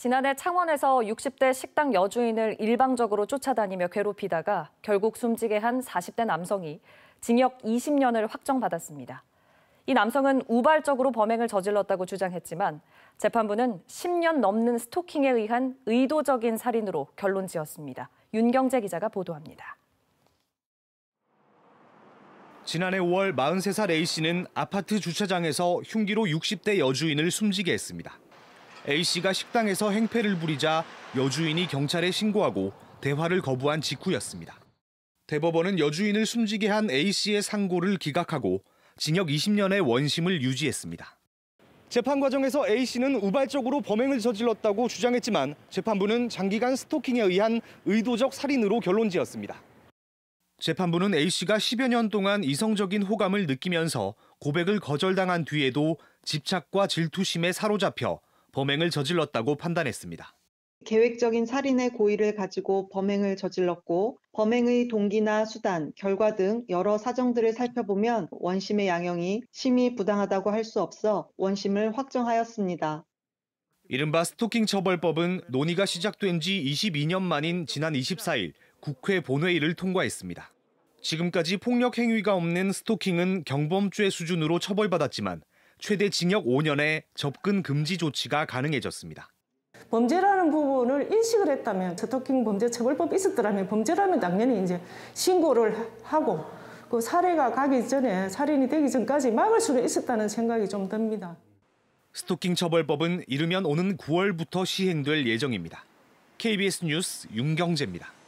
지난해 창원에서 60대 식당 여주인을 일방적으로 쫓아다니며 괴롭히다가 결국 숨지게 한 40대 남성이 징역 20년을 확정받았습니다. 이 남성은 우발적으로 범행을 저질렀다고 주장했지만 재판부는 10년 넘는 스토킹에 의한 의도적인 살인으로 결론 지었습니다. 윤경재 기자가 보도합니다. 지난해 5월 43살 A씨는 아파트 주차장에서 흉기로 60대 여주인을 숨지게 했습니다. A씨가 식당에서 행패를 부리자 여주인이 경찰에 신고하고 대화를 거부한 직후였습니다. 대법원은 여주인을 숨지게 한 A씨의 상고를 기각하고 징역 20년의 원심을 유지했습니다. 재판 과정에서 A씨는 우발적으로 범행을 저질렀다고 주장했지만 재판부는 장기간 스토킹에 의한 의도적 살인으로 결론 지었습니다. 재판부는 A씨가 10여 년 동안 이성적인 호감을 느끼면서 고백을 거절당한 뒤에도 집착과 질투심에 사로잡혀 범행을 저질렀다고 판단했습니다. 계획적인 살인의 고의를 가지고 범행을 저질렀고 범행의 동기나 수단, 결과 등 여러 사정들을 살펴보면 원심의 양형이 심히 부당하다고 할 수 없어 원심을 확정하였습니다. 이른바 스토킹 처벌법은 논의가 시작된 지 22년 만인 지난 24일 국회 본회의를 통과했습니다. 지금까지 폭력 행위가 없는 스토킹은 경범죄 수준으로 처벌받았지만 최대 징역 5년에 접근 금지 조치가 가능해졌습니다. 범죄라는 부분을 인식을 했다면 스토킹 범죄 처벌법이 있었더라면 범죄라면 당연히 이제 신고를 하고 그 사례가 가기 전에 살인이 되기 전까지 막을 수는 있었다는 생각이 좀 듭니다. 스토킹 처벌법은 이르면 오는 9월부터 시행될 예정입니다. KBS 뉴스 윤경재입니다.